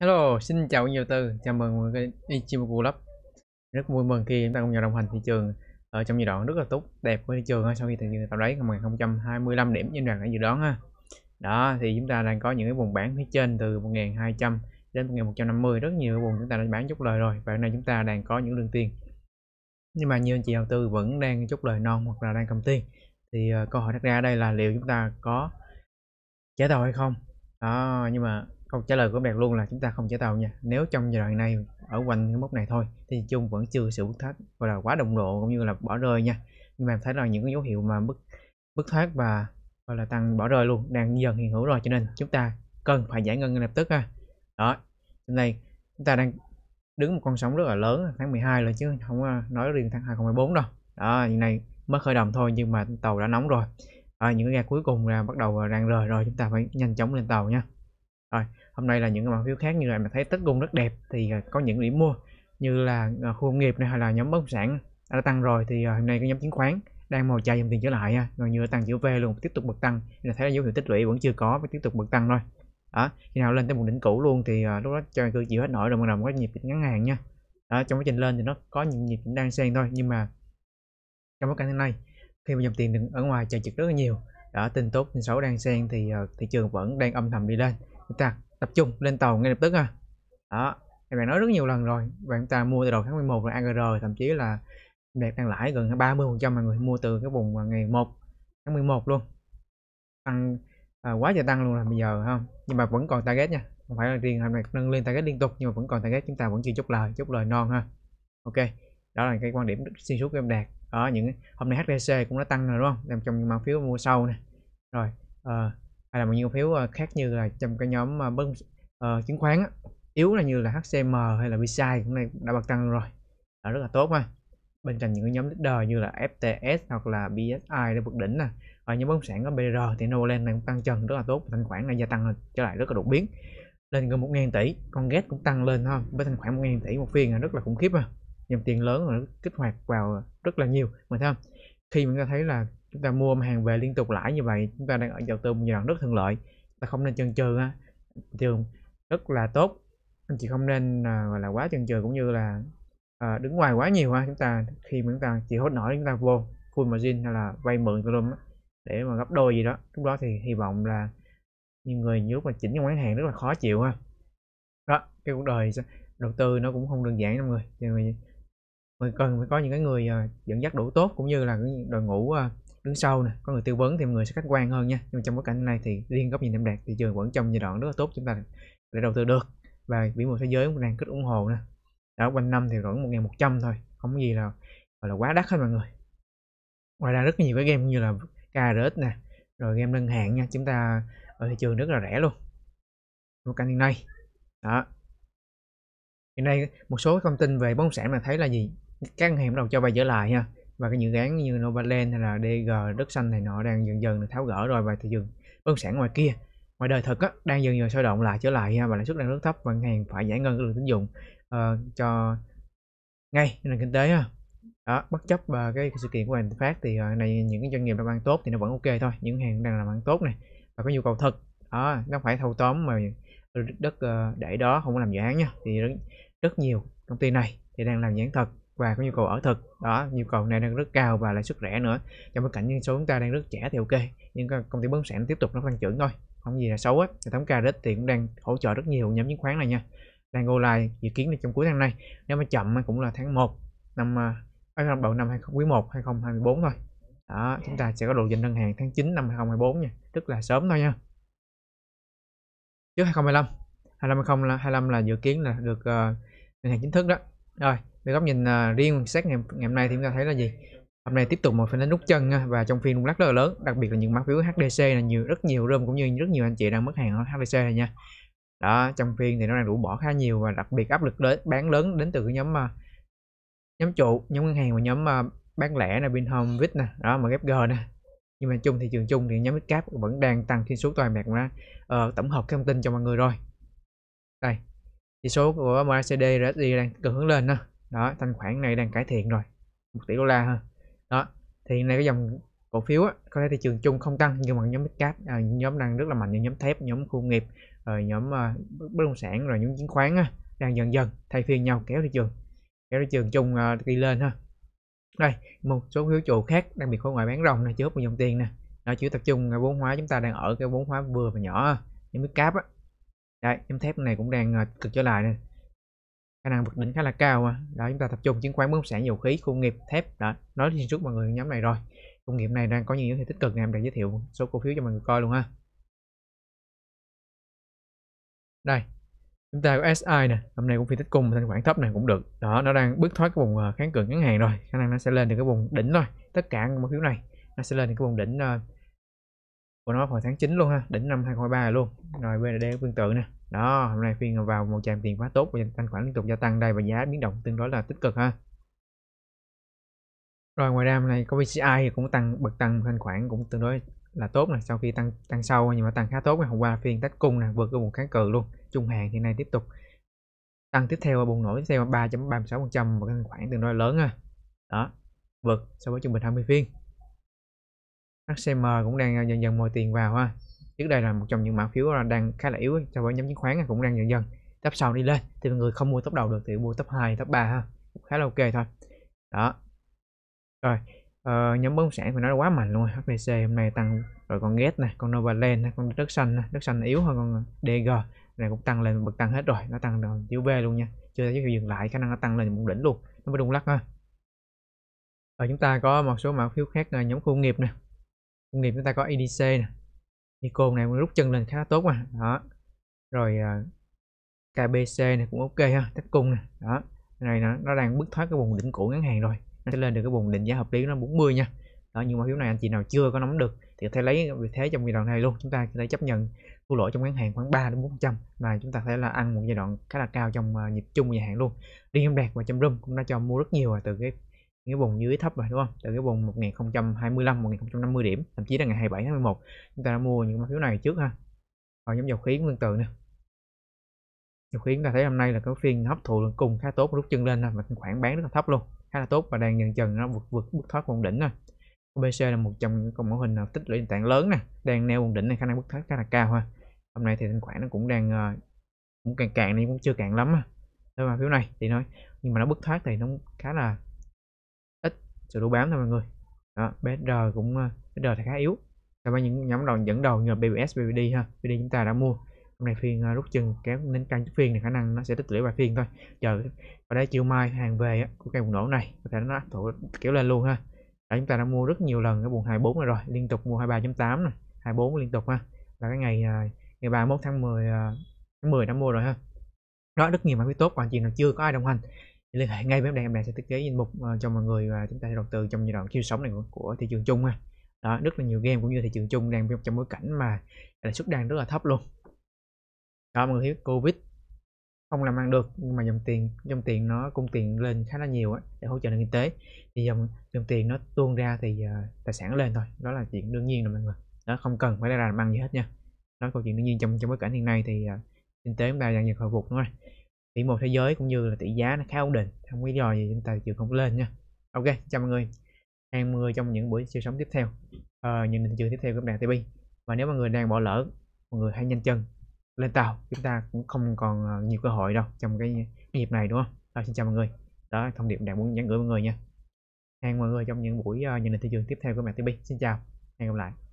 Hello, xin chào nhiều từ, chào mừng mọi người Ichibu Club Rất vui mừng khi chúng ta cùng nhau đồng hành thị trường ở trong giai đoạn rất là tốt đẹp với thị trường sau khi thị trường tạo đáy 2025 điểm như đoàn đã dự đoán ha. Đó thì chúng ta đang có những cái vùng bán phía trên từ 1200 đến 1150 rất nhiều vùng chúng ta đã bán chốt lời rồi và hôm nay chúng ta đang có những lương tiền nhưng mà như anh chị đầu tư vẫn đang chốt lời non hoặc là đang cầm tiền thì ờ, câu hỏi đặt ra đây là liệu chúng ta có chế đầu hay không đó nhưng mà câu trả lời của bạn luôn là chúng ta không trả tàu nha nếu trong giai đoạn này ở quanh cái mốc này thôi thì chung vẫn chưa sự bứt thách gọi là quá đồng độ cũng như là bỏ rơi nha nhưng mà em thấy là những cái dấu hiệu mà bứt bứt thoát và gọi là tăng bỏ rơi luôn đang dần hiện hữu rồi cho nên chúng ta cần phải giải ngân ngay lập tức ha đó hôm nay chúng ta đang đứng một con sóng rất là lớn tháng 12 rồi chứ không nói riêng tháng 2014 đâu đó như này mới khởi động thôi nhưng mà tàu đã nóng rồi à, những cái ga cuối cùng là bắt đầu đang rời rồi chúng ta phải nhanh chóng lên tàu nha rồi hôm nay là những mã phiếu khác như vậy mà thấy tất cung rất đẹp thì à, có những điểm mua như là à, khu công nghiệp này hay là nhóm bất động sản đã tăng rồi thì à, hôm nay cái nhóm chứng khoán đang màu chai dòng tiền trở lại ha gần như tăng chữ V luôn tiếp tục bật tăng là thấy là dấu hiệu tích lũy vẫn chưa có và tiếp tục bật tăng thôi đó khi nào lên tới một đỉnh cũ luôn thì lúc đó cho cơ chịu hết nổi rồi bắt đầu có nhịp ngắn hàng nha đó trong quá trình lên thì nó có những nhịp đang xen thôi nhưng mà trong bối cảnh thế này khi mà dòng tiền đừng ở ngoài chờ trực rất là nhiều đó tin tốt tin xấu đang xen thì uh, thị trường vẫn đang âm thầm đi lên chúng ta tập trung lên tàu ngay lập tức ha đó em bạn nói rất nhiều lần rồi bạn ta mua từ đầu tháng 11 là AGR thậm chí là đẹp đang lãi gần 30 phần trăm mọi người mua từ cái vùng ngày 1 tháng 11 luôn tăng à, quá trời tăng luôn là bây giờ không nhưng mà vẫn còn target nha không phải là riêng hôm nay nâng lên target liên tục nhưng mà vẫn còn target chúng ta vẫn chưa chốt lời chốt lời non ha ok đó là cái quan điểm xuyên suốt của em đạt ở những hôm nay HTC cũng đã tăng rồi đúng không làm trong mã phiếu mua sau này rồi uh, hay là một những phiếu ờ, khác như là trong cái nhóm ờ, bất uh, chứng khoán á, yếu là như là HCM hay là VCI cũng này đã bật tăng rồi là rất là tốt ha bên cạnh những cái nhóm leader như là FTS hoặc là BSI đã vượt đỉnh nè và nhóm bất động sản có BR thì Novaland này cũng tăng trần rất là tốt thanh khoản này gia tăng trở lại rất là đột biến lên gần 1.000 tỷ con ghét cũng tăng lên thôi. với thanh khoản 1.000 tỷ một phiên là rất là khủng khiếp à dòng tiền lớn là kích hoạt vào rất là nhiều mà thấy không khi mình ta thấy là chúng ta mua hàng về liên tục lãi như vậy chúng ta đang ở đầu tư một giai đoạn rất thuận lợi ta không nên chần chừ ha trường rất là tốt anh chị không nên à, gọi là quá chần chừ cũng như là à, đứng ngoài quá nhiều ha chúng ta khi mà chúng ta chỉ hốt nổi chúng ta vô full margin hay là vay mượn tùm lum để mà gấp đôi gì đó lúc đó thì hy vọng là nhiều người nhớ mà chỉnh trong ngắn hàng rất là khó chịu ha đó cái cuộc đời đầu tư nó cũng không đơn giản đâu người thì mình cần phải có những cái người à, dẫn dắt đủ tốt cũng như là đội ngũ à, đứng sau nè có người tư vấn thì mọi người sẽ khách quan hơn nha nhưng mà trong bối cảnh này thì liên góc nhìn em đạt thị trường vẫn trong giai đoạn rất là tốt chúng ta để đầu tư được và vĩ mô thế giới cũng đang kích ủng hộ nè đó quanh năm thì khoảng 1.100 thôi không có gì là gọi là quá đắt hết mọi người ngoài ra rất nhiều cái game như là KRS nè rồi game nâng hàng nha chúng ta ở thị trường rất là rẻ luôn một cảnh hiện nay đó hiện nay một số thông tin về bất động sản là thấy là gì các ngân hàng bắt đầu cho vay trở lại nha và cái dự án như Novaland hay là DG đất xanh này nọ đang dần dần được tháo gỡ rồi và thị trường bất động sản ngoài kia ngoài đời thực á, đang dần dần sôi động lại trở lại ha, và lãi suất đang rất thấp và ngân hàng phải giải ngân cái lượng tín dụng uh, cho ngay nền kinh tế ha. đó bất chấp uh, cái sự kiện của hành phát thì uh, này những cái doanh nghiệp đang ăn tốt thì nó vẫn ok thôi những hàng đang làm ăn tốt này và có nhu cầu thật đó nó phải thâu tóm mà đất uh, để đó không có làm dự án nha thì rất, rất nhiều công ty này thì đang làm dự án thật và có nhu cầu ở thực đó nhu cầu này đang rất cao và lãi suất rẻ nữa trong bối cảnh dân số chúng ta đang rất trẻ thì ok nhưng công ty bất động sản tiếp tục nó tăng trưởng thôi không gì là xấu hết hệ thống Caret thì cũng đang hỗ trợ rất nhiều nhóm chứng khoán này nha đang go live dự kiến là trong cuối tháng này nếu mà chậm cũng là tháng 1 năm à, à, năm đầu năm quý 1 2024 thôi đó chúng ta sẽ có đồ dịch ngân hàng tháng 9 năm 2024 nha tức là sớm thôi nha trước 2025 2020 là 25 là dự kiến là được uh, ờ, ngân hàng chính thức đó rồi với góc nhìn uh, riêng xét ngày, ngày hôm nay thì chúng ta thấy là gì hôm nay tiếp tục một phiên đánh nút chân à, và trong phiên lắc rất là lớn đặc biệt là những mã phiếu HDC là nhiều rất nhiều rơm cũng như rất nhiều anh chị đang mất hàng ở HDC này nha đó trong phiên thì nó đang đủ bỏ khá nhiều và đặc biệt áp lực lớn bán lớn đến từ nhóm mà nhóm trụ nhóm ngân hàng và nhóm uh, bán lẻ là Vinhome Vip nè đó mà ghép G nè nhưng mà chung thị trường chung thì nhóm Midcap vẫn đang tăng thiên số toàn mạc mà ờ, tổng hợp thông tin cho mọi người rồi đây chỉ số của MACD đã đi đang cực hướng lên đó đó thanh khoản này đang cải thiện rồi một tỷ đô la ha đó thì hiện nay cái dòng cổ phiếu á, có thể thị trường chung không tăng nhưng mà nhóm mid cap à, nhóm đang rất là mạnh như nhóm thép nhóm khu nghiệp rồi nhóm à, bất động sản rồi nhóm chứng khoán á, đang dần dần thay phiên nhau kéo thị trường kéo thị trường chung à, đi lên ha đây một số phiếu trụ khác đang bị khối ngoại bán rồng này chớp một dòng tiền nè nó chỉ tập trung vốn hóa chúng ta đang ở cái vốn hóa vừa và nhỏ nhóm mid á đây nhóm thép này cũng đang à, cực trở lại nè khả năng vượt đỉnh khá là cao à. đó chúng ta tập trung chứng khoán bất động sản dầu khí công nghiệp thép đó nói thì trước mọi người nhóm này rồi công nghiệp này đang có những dấu hiệu tích cực em đã giới thiệu số cổ phiếu cho mọi người coi luôn ha đây chúng ta có SI nè hôm nay cũng phiên tích cung thanh khoản thấp này cũng được đó nó đang bước thoát cái vùng ờ, kháng cự ngắn hàng rồi khả năng nó sẽ lên được cái vùng đỉnh rồi, tất cả cổ phiếu này nó sẽ lên được cái vùng đỉnh ờ, của nó vào tháng 9 luôn ha đỉnh năm 2023 luôn rồi cũng tương tự nè đó hôm nay phiên vào một trạm tiền khá tốt và thanh khoản liên tục gia tăng đây và giá biến động tương đối là tích cực ha rồi ngoài ra hôm nay có VCI thì cũng tăng bật tăng thanh khoản cũng tương đối là tốt nè sau khi tăng tăng sâu nhưng mà tăng khá tốt ngày hôm qua phiên tách cung nè vượt qua vùng kháng cự luôn trung hàng hiện nay tiếp tục tăng tiếp theo bùng nổ tiếp theo 3.36% và thanh khoản tương đối lớn ha đó vượt so với trung bình 20 phiên HCM cũng đang ờ, dần dần mồi tiền vào ha trước đây là một trong những mã phiếu đang khá là yếu so với nhóm chứng khoán cũng đang dần dần tấp sau đi lên thì mọi người không mua tấp đầu được thì mua tấp 2, tấp 3 ha khá là ok thôi đó rồi ờ, nhóm bất động sản thì nó quá mạnh luôn HDC hôm nay tăng rồi con GET này con Novaland này, con đất xanh này. đất xanh yếu hơn con ờ, DG này cũng tăng lên bật tăng hết rồi nó tăng rồi chữ V luôn nha chưa thấy dấu dừng lại khả năng nó tăng lên một đỉnh luôn nó mới rung lắc ha rồi chúng ta có một số mã phiếu khác là ờ, nhóm khu nghiệp này công nghiệp chúng ta có adc e này, Nikon này rút chân lên khá tốt mà đó rồi à, kbc này cũng ok ha tách cung này, đó này nó, nó đang bước thoát cái vùng đỉnh cũ ngắn hàng rồi nó sẽ lên được cái vùng định giá hợp lý nó 40 nha đó nhưng mà phiếu này anh chị nào chưa có nắm được thì có thể lấy vị thế trong giai đoạn này luôn chúng ta có thể chấp nhận thu lỗ trong ngắn hạn khoảng 3 đến 400 mà chúng ta có thể là ăn một giai đoạn khá là cao trong à, nhịp chung dài hạn luôn riêng em đạt và châm rum cũng đã cho mua rất nhiều từ cái cái vùng dưới thấp rồi đúng không từ cái vùng 1025 1050 điểm thậm chí là ngày 27 tháng 11 chúng ta đã mua những mã phiếu này trước ha còn nhóm dầu khí nguyên tự nè dầu khí chúng ta thấy hôm nay là có phiên hấp thụ lượng cùng khá tốt rút chân lên ha và khoảng bán rất là thấp luôn khá là tốt và đang dần dần nó vượt vượt bước thoát vùng đỉnh rồi BC là một trong những mẫu hình tích lũy nền tảng lớn nè đang neo vùng đỉnh này khả năng bước thoát khá là cao ha hôm nay thì thanh khoản nó cũng đang ờ, cũng càng cạn đi cũng chưa cạn lắm ha. Thế mà phiếu này thì nói nhưng mà nó bước thoát thì nó khá là sự đu bám thôi mọi người đó BSR cũng ờ, BSR thì khá yếu và ba những nhóm đầu dẫn đầu như BBS BBD ha BBD chúng ta đã mua hôm nay phiên ờ, rút chừng kéo nên căng chút phiên này khả năng nó sẽ tích lũy vài phiên thôi chờ và đây chiều mai hàng về của cây bùng nổ này có thể nó thủ kéo lên luôn ha đã chúng ta đã mua rất nhiều lần cái vùng 24 này rồi liên tục mua 23.8 này 24 liên tục ha là cái ngày ờ, ngày 31 tháng 10 tháng 10 đã mua rồi ha đó rất nhiều mã quý tốt còn chị nào chưa có ai đồng hành liên hệ ngay với em đây em đây sẽ thiết kế danh mục ờ, cho mọi người và chúng ta sẽ đầu tư trong giai đoạn chiêu sống này của, của thị trường chung ha đó rất là nhiều game cũng như thị trường chung đang trong bối cảnh mà lãi suất đang rất là thấp luôn đó mọi người hiểu covid không làm ăn được nhưng mà dòng tiền dòng tiền nó cung tiền lên khá là nhiều ấy, để hỗ trợ nền kinh tế thì dòng dòng tiền nó tuôn ra thì uh, tài sản lên thôi đó là chuyện đương nhiên rồi mọi người đó không cần phải ra làm ăn gì hết nha đó câu chuyện đương nhiên trong trong bối cảnh hiện nay thì uh, kinh tế chúng ta đang dần hồi phục đúng không vĩ mô thế giới cũng như là tỷ giá nó khá ổn định không có lý do gì chúng ta chịu không lên nha ok chào mọi người hẹn mọi người trong những buổi siêu sống tiếp theo à, những thị trường tiếp theo của đàn tv và nếu mọi người đang bỏ lỡ mọi người hãy nhanh chân lên tàu chúng ta cũng không còn ờ, nhiều cơ hội đâu trong cái, cái dịp này đúng không rồi xin chào mọi người đó thông điệp đang muốn nhắn gửi mọi người nha hẹn mọi người trong những buổi uh, ờ, nhìn thị trường tiếp theo của mạng tv xin chào hẹn gặp lại